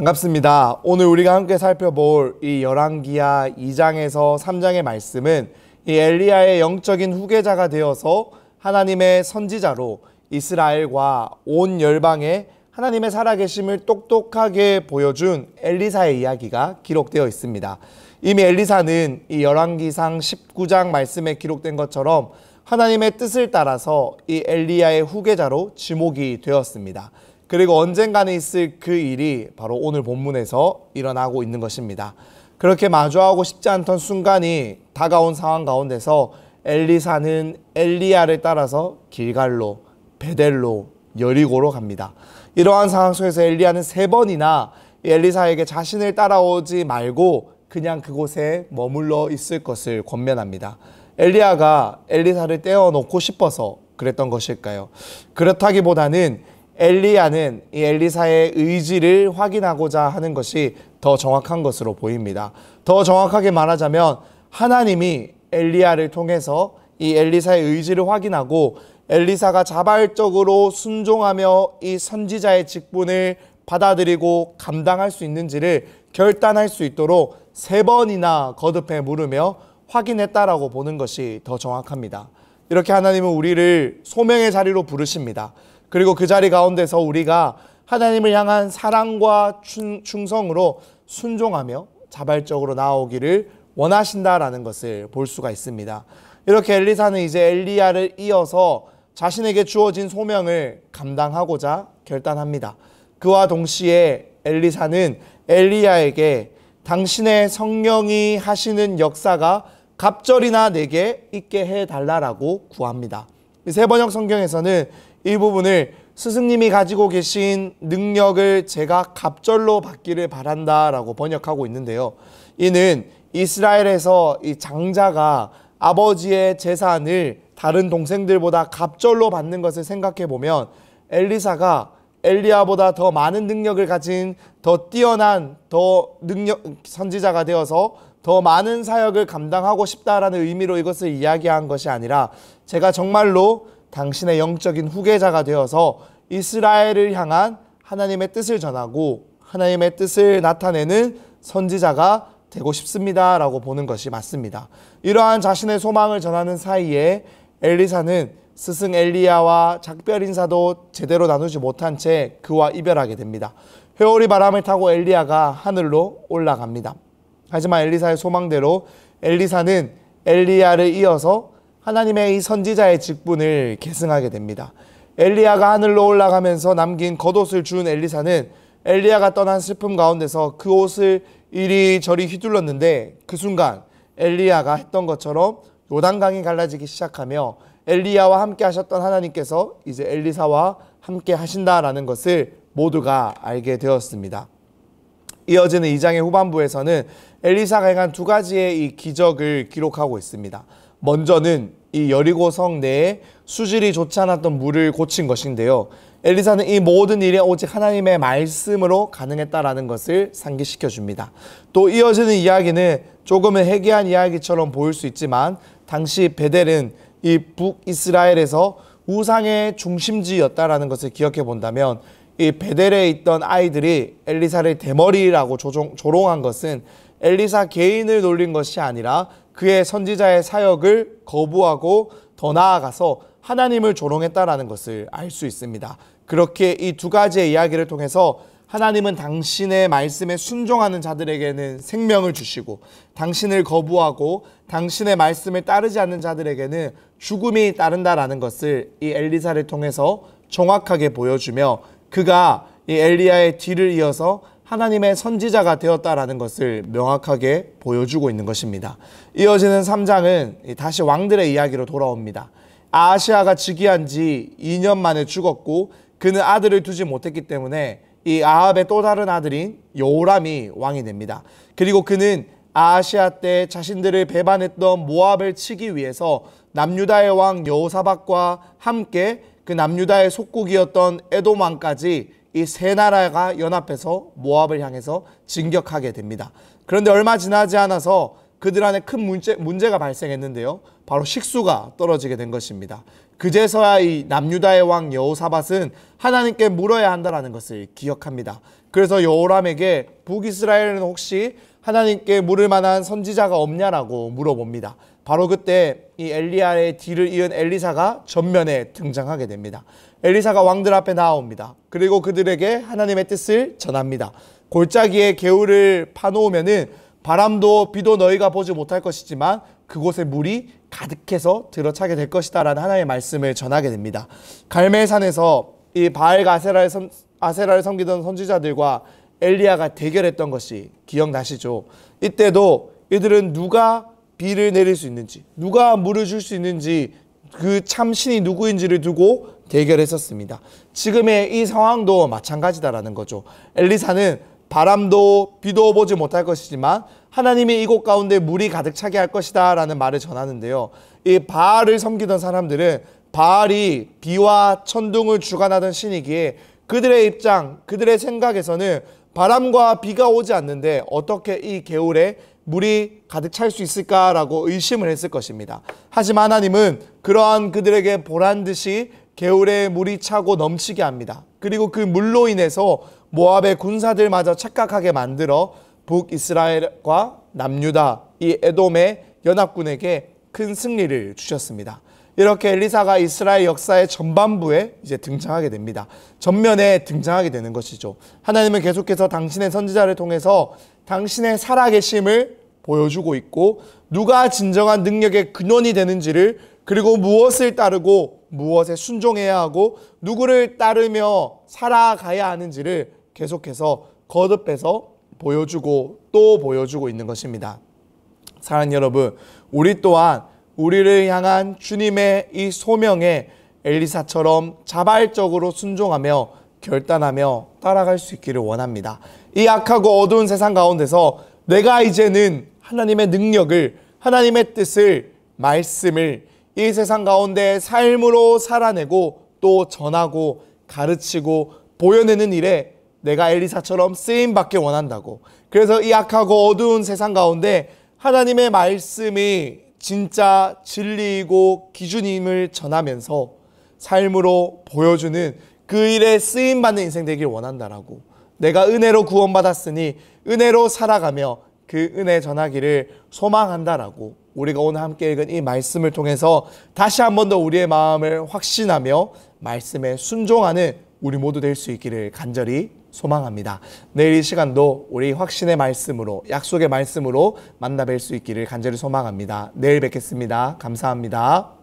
반갑습니다. 오늘 우리가 함께 살펴볼 이 열왕기하 2장에서 3장의 말씀은 이 엘리야의 영적인 후계자가 되어서 하나님의 선지자로 이스라엘과 온 열방에 하나님의 살아계심을 똑똑하게 보여준 엘리사의 이야기가 기록되어 있습니다. 이미 엘리사는 이 열왕기상 19장 말씀에 기록된 것처럼 하나님의 뜻을 따라서 이 엘리야의 후계자로 지목이 되었습니다. 그리고 언젠가는 있을 그 일이 바로 오늘 본문에서 일어나고 있는 것입니다. 그렇게 마주하고 싶지 않던 순간이 다가온 상황 가운데서 엘리사는 엘리야를 따라서 길갈로 베델로 여리고로 갑니다. 이러한 상황 속에서 엘리야는 세 번이나 엘리사에게 자신을 따라오지 말고 그냥 그곳에 머물러 있을 것을 권면합니다. 엘리야가 엘리사를 떼어놓고 싶어서 그랬던 것일까요? 그렇다기보다는 엘리야는 이 엘리사의 의지를 확인하고자 하는 것이 더 정확한 것으로 보입니다. 더 정확하게 말하자면 하나님이 엘리야를 통해서 이 엘리사의 의지를 확인하고 엘리사가 자발적으로 순종하며 이 선지자의 직분을 받아들이고 감당할 수 있는지를 결단할 수 있도록 세 번이나 거듭해 물으며 확인했다라고 보는 것이 더 정확합니다. 이렇게 하나님은 우리를 소명의 자리로 부르십니다. 그리고 그 자리 가운데서 우리가 하나님을 향한 사랑과 충성으로 순종하며 자발적으로 나오기를 원하신다라는 것을 볼 수가 있습니다. 이렇게 엘리사는 이제 엘리야를 이어서 자신에게 주어진 소명을 감당하고자 결단합니다. 그와 동시에 엘리사는 엘리야에게 당신의 성령이 하시는 역사가 갑절이나 내게 있게 해 달라라고 구합니다. 세번역 성경에서는 이 부분을 스승님이 가지고 계신 능력을 제가 갑절로 받기를 바란다 라고 번역하고 있는데요. 이는 이스라엘에서 이 장자가 아버지의 재산을 다른 동생들보다 갑절로 받는 것을 생각해 보면 엘리사가 엘리야보다 더 많은 능력을 가진 더 뛰어난 더 능력 선지자가 되어서 더 많은 사역을 감당하고 싶다라는 의미로 이것을 이야기한 것이 아니라 제가 정말로 당신의 영적인 후계자가 되어서 이스라엘을 향한 하나님의 뜻을 전하고 하나님의 뜻을 나타내는 선지자가 되고 싶습니다. 라고 보는 것이 맞습니다. 이러한 자신의 소망을 전하는 사이에 엘리사는 스승 엘리야와 작별 인사도 제대로 나누지 못한 채 그와 이별하게 됩니다. 회오리 바람을 타고 엘리야가 하늘로 올라갑니다. 하지만 엘리사의 소망대로 엘리사는 엘리야를 이어서 하나님의 이 선지자의 직분을 계승하게 됩니다. 엘리야가 하늘로 올라가면서 남긴 겉옷을 준 엘리사는 엘리야가 떠난 슬픔 가운데서 그 옷을 이리저리 휘둘렀는데 그 순간 엘리야가 했던 것처럼 요단강이 갈라지기 시작하며 엘리야와 함께 하셨던 하나님께서 이제 엘리사와 함께 하신다라는 것을 모두가 알게 되었습니다. 이어지는 2장의 후반부에서는 엘리사가 행한 두 가지의 이 기적을 기록하고 있습니다. 먼저는 이 여리고 성 내에 수질이 좋지 않았던 물을 고친 것인데요. 엘리사는 이 모든 일이 오직 하나님의 말씀으로 가능했다라는 것을 상기시켜 줍니다. 또 이어지는 이야기는 조금은 해괴한 이야기처럼 보일 수 있지만 당시 베델은 이 북이스라엘에서 우상의 중심지였다라는 것을 기억해 본다면 이 베델에 있던 아이들이 엘리사를 대머리라고 조종, 조롱한 것은 엘리사 개인을 놀린 것이 아니라 그의 선지자의 사역을 거부하고 더 나아가서 하나님을 조롱했다라는 것을 알 수 있습니다. 그렇게 이 두 가지의 이야기를 통해서 하나님은 당신의 말씀에 순종하는 자들에게는 생명을 주시고 당신을 거부하고 당신의 말씀을 따르지 않는 자들에게는 죽음이 따른다라는 것을 이 엘리사를 통해서 정확하게 보여주며 그가 이 엘리야의 뒤를 이어서 하나님의 선지자가 되었다라는 것을 명확하게 보여주고 있는 것입니다. 이어지는 3장은 다시 왕들의 이야기로 돌아옵니다. 아시아가 즉위한 지 2년 만에 죽었고 그는 아들을 두지 못했기 때문에 이 아합의 또 다른 아들인 요람이 왕이 됩니다. 그리고 그는 아시아 때 자신들을 배반했던 모압을 치기 위해서 남유다의 왕 여호사박과 함께 그 남유다의 속국이었던 에돔 왕까지 이세 나라가 연합해서 모압을 향해서 진격하게 됩니다. 그런데 얼마 지나지 않아서 그들 안에 큰 문제, 문제가 발생했는데요. 바로 식수가 떨어지게 된 것입니다. 그제서야 이 남유다의 왕 여호사밧은 하나님께 물어야 한다라는 것을 기억합니다. 그래서 여호람에게 북이스라엘은 혹시 하나님께 물을 만한 선지자가 없냐라고 물어봅니다. 바로 그때 이 엘리야의 뒤를 이은 엘리사가 전면에 등장하게 됩니다. 엘리사가 왕들 앞에 나옵니다. 그리고 그들에게 하나님의 뜻을 전합니다. 골짜기에 개울을 파놓으면은 바람도 비도 너희가 보지 못할 것이지만 그곳에 물이 가득해서 들어차게 될 것이다라는 하나의 말씀을 전하게 됩니다. 갈멜산에서 이 바알 아세라를, 섬, 아세라를 섬기던 선지자들과 엘리야가 대결했던 것이 기억나시죠? 이때도 이들은 누가 비를 내릴 수 있는지 누가 물을 줄 수 있는지 그 참신이 누구인지를 두고 대결했었습니다. 지금의 이 상황도 마찬가지다라는 거죠. 엘리사는 바람도 비도 보지 못할 것이지만 하나님이 이곳 가운데 물이 가득 차게 할 것이다 라는 말을 전하는데요. 이 바알을 섬기던 사람들은 바알이 비와 천둥을 주관하던 신이기에 그들의 입장, 그들의 생각에서는 바람과 비가 오지 않는데 어떻게 이 개울에 물이 가득 찰 수 있을까라고 의심을 했을 것입니다. 하지만 하나님은 그러한 그들에게 보란 듯이 개울에 물이 차고 넘치게 합니다. 그리고 그 물로 인해서 모압의 군사들마저 착각하게 만들어 북이스라엘과 남유다 이 에돔의 연합군에게 큰 승리를 주셨습니다. 이렇게 엘리사가 이스라엘 역사의 전반부에 이제 등장하게 됩니다. 전면에 등장하게 되는 것이죠. 하나님은 계속해서 당신의 선지자를 통해서 당신의 살아계심을 보여주고 있고 누가 진정한 능력의 근원이 되는지를 그리고 무엇을 따르고 무엇에 순종해야 하고 누구를 따르며 살아가야 하는지를 계속해서 거듭해서 보여주고 또 보여주고 있는 것입니다. 사랑 여러분, 우리 또한 우리를 향한 주님의 이 소명에 엘리사처럼 자발적으로 순종하며 결단하며 따라갈 수 있기를 원합니다. 이 악하고 어두운 세상 가운데서 내가 이제는 하나님의 능력을, 하나님의 뜻을, 말씀을 이 세상 가운데 삶으로 살아내고 또 전하고 가르치고 보여내는 일에 내가 엘리사처럼 쓰임 받기 원한다고. 그래서 이 악하고 어두운 세상 가운데 하나님의 말씀이 진짜 진리이고 기준임을 전하면서 삶으로 보여주는 그 일에 쓰임 받는 인생 되길 원한다라고 내가 은혜로 구원받았으니 은혜로 살아가며 그 은혜 전하기를 소망한다라고 우리가 오늘 함께 읽은 이 말씀을 통해서 다시 한 번 더 우리의 마음을 확신하며 말씀에 순종하는 우리 모두 될 수 있기를 간절히 소망합니다. 내일 이 시간도 우리 확신의 말씀으로 약속의 말씀으로 만나뵐 수 있기를 간절히 소망합니다. 내일 뵙겠습니다. 감사합니다.